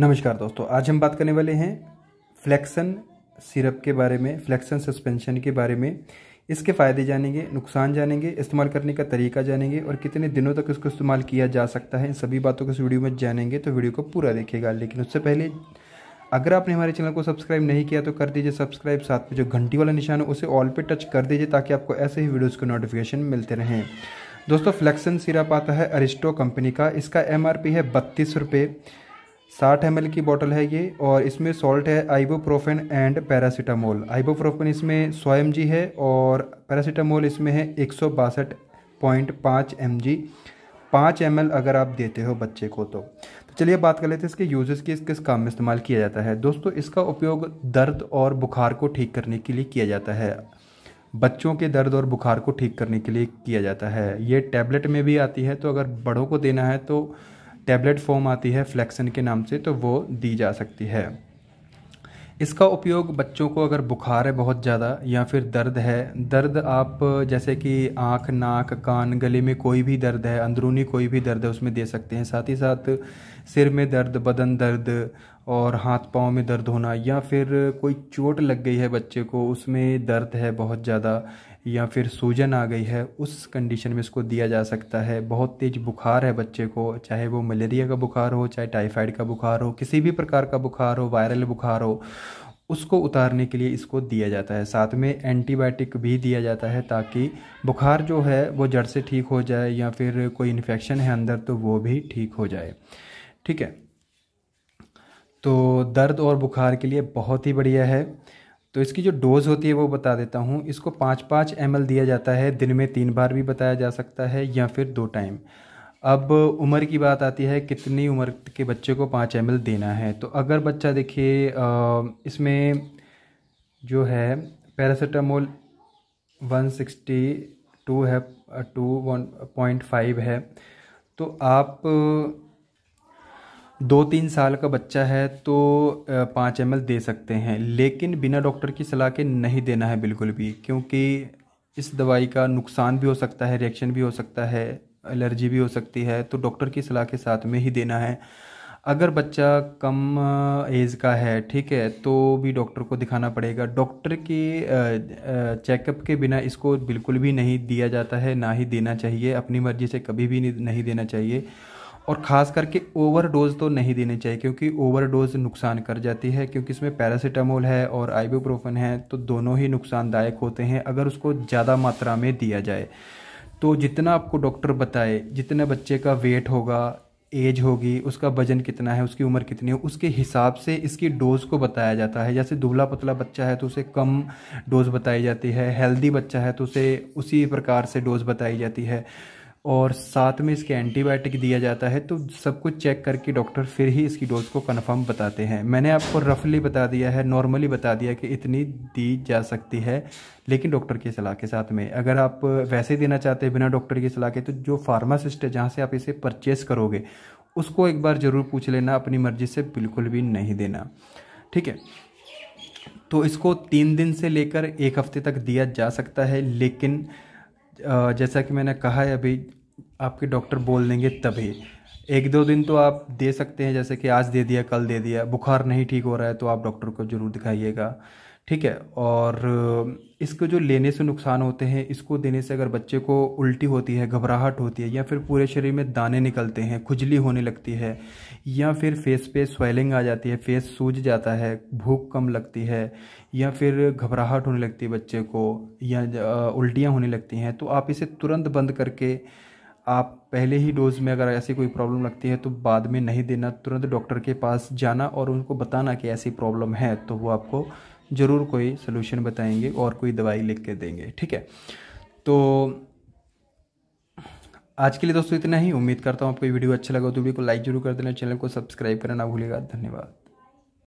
नमस्कार दोस्तों आज हम बात करने वाले हैं फ्लैक्सन सिरप के बारे में फ्लैक्सन सस्पेंशन के बारे में इसके फ़ायदे जानेंगे नुकसान जानेंगे इस्तेमाल करने का तरीका जानेंगे और कितने दिनों तक इसको इस्तेमाल किया जा सकता है इन सभी बातों को इस वीडियो में जानेंगे तो वीडियो को पूरा देखेगा लेकिन उससे पहले अगर आपने हमारे चैनल को सब्सक्राइब नहीं किया तो कर दीजिए सब्सक्राइब साथ में जो घंटी वाला निशान है उसे ऑल पे टच कर दीजिए ताकि आपको ऐसे ही वीडियोज़ के नोटिफिकेशन मिलते रहें दोस्तों फ्लैक्सन सिरप आता है अरिस्टो कंपनी का इसका एम है बत्तीस रुपये साठ एम की बोतल है ये और इसमें सॉल्ट है आइबोप्रोफेन एंड पैरासीटामोल आइबोप्रोफेन इसमें सौ एम है और पैरासीटामोल इसमें है एक सौ बासठ पॉइंट पाँच एम जी पाँच एम अगर आप देते हो बच्चे को तो तो चलिए बात कर लेते हैं इसके यूजेस की किस काम में इस्तेमाल किया जाता है दोस्तों इसका उपयोग दर्द और बुखार को ठीक करने के लिए किया जाता है बच्चों के दर्द और बुखार को ठीक करने के लिए किया जाता है ये टैबलेट में भी आती है तो अगर बड़ों को देना है तो टैबलेट फॉर्म आती है फ्लैक्सन के नाम से तो वो दी जा सकती है इसका उपयोग बच्चों को अगर बुखार है बहुत ज़्यादा या फिर दर्द है दर्द आप जैसे कि आँख नाक कान गले में कोई भी दर्द है अंदरूनी कोई भी दर्द है उसमें दे सकते हैं साथ ही साथ सिर में दर्द बदन दर्द और हाथ पाँव में दर्द होना या फिर कोई चोट लग गई है बच्चे को उसमें दर्द है बहुत ज़्यादा या फिर सूजन आ गई है उस कंडीशन में इसको दिया जा सकता है बहुत तेज़ बुखार है बच्चे को चाहे वो मलेरिया का बुखार हो चाहे टाइफाइड का बुखार हो किसी भी प्रकार का बुखार हो वायरल बुखार हो उसको उतारने के लिए इसको दिया जाता है साथ में एंटीबायोटिक भी दिया जाता है ताकि बुखार जो है वो जड़ से ठीक हो जाए या फिर कोई इन्फेक्शन है अंदर तो वो भी ठीक हो जाए ठीक है तो दर्द और बुखार के लिए बहुत ही बढ़िया है तो इसकी जो डोज़ होती है वो बता देता हूँ इसको पाँच पाँच एम दिया जाता है दिन में तीन बार भी बताया जा सकता है या फिर दो टाइम अब उम्र की बात आती है कितनी उम्र के बच्चे को पाँच एम देना है तो अगर बच्चा देखिए इसमें जो है पैरासीटामोल टू है टू वन पॉइंट फाइव है तो आप दो तीन साल का बच्चा है तो पाँच एम दे सकते हैं लेकिन बिना डॉक्टर की सलाह के नहीं देना है बिल्कुल भी क्योंकि इस दवाई का नुकसान भी हो सकता है रिएक्शन भी हो सकता है एलर्जी भी हो सकती है तो डॉक्टर की सलाह के साथ में ही देना है अगर बच्चा कम एज का है ठीक है तो भी डॉक्टर को दिखाना पड़ेगा डॉक्टर के चेकअप के बिना इसको बिल्कुल भी नहीं दिया जाता है ना ही देना चाहिए अपनी मर्ज़ी से कभी भी नहीं देना चाहिए और ख़ास करके ओवरडोज तो नहीं देनी चाहिए क्योंकि ओवरडोज नुकसान कर जाती है क्योंकि इसमें पैरासीटामोल है और आइबोप्रोफेन है तो दोनों ही नुकसानदायक होते हैं अगर उसको ज़्यादा मात्रा में दिया जाए तो जितना आपको डॉक्टर बताए जितने बच्चे का वेट होगा एज होगी उसका वजन कितना है उसकी उम्र कितनी है उसके हिसाब से इसकी डोज़ को बताया जाता है जैसे दुबला पतला बच्चा है तो उसे कम डोज़ बताई जाती है हेल्दी बच्चा है तो उसे उसी प्रकार से डोज़ बताई जाती है और साथ में इसके एंटीबायोटिक दिया जाता है तो सब कुछ चेक करके डॉक्टर फिर ही इसकी डोज को कन्फर्म बताते हैं मैंने आपको रफली बता दिया है नॉर्मली बता दिया कि इतनी दी जा सकती है लेकिन डॉक्टर की सलाह के साथ में अगर आप वैसे देना चाहते हैं बिना डॉक्टर की सलाह के तो जो फार्मासिस्ट है जहाँ से आप इसे परचेस करोगे उसको एक बार ज़रूर पूछ लेना अपनी मर्ज़ी से बिल्कुल भी नहीं देना ठीक है तो इसको तीन दिन से लेकर एक हफ्ते तक दिया जा सकता है लेकिन जैसा कि मैंने कहा है अभी आपके डॉक्टर बोल देंगे तभी एक दो दिन तो आप दे सकते हैं जैसे कि आज दे दिया कल दे दिया बुखार नहीं ठीक हो रहा है तो आप डॉक्टर को ज़रूर दिखाइएगा ठीक है और इसको जो लेने से नुकसान होते हैं इसको देने से अगर बच्चे को उल्टी होती है घबराहट होती है या फिर पूरे शरीर में दाने निकलते हैं खुजली होने लगती है या फिर फेस पे स्वेलिंग आ जाती है फेस सूज जाता है भूख कम लगती है या फिर घबराहट होने लगती है बच्चे को या उल्टियाँ होने लगती हैं तो आप इसे तुरंत बंद करके आप पहले ही डोज़ में अगर ऐसी कोई प्रॉब्लम लगती है तो बाद में नहीं देना तुरंत डॉक्टर के पास जाना और उनको बताना कि ऐसी प्रॉब्लम है तो वो आपको ज़रूर कोई सोल्यूशन बताएंगे और कोई दवाई लिख के देंगे ठीक है तो आज के लिए दोस्तों इतना ही उम्मीद करता हूँ आपको वीडियो अच्छा लगा तो वीडियो को लाइक जरूर कर देना चैनल को सब्सक्राइब करना ना धन्यवाद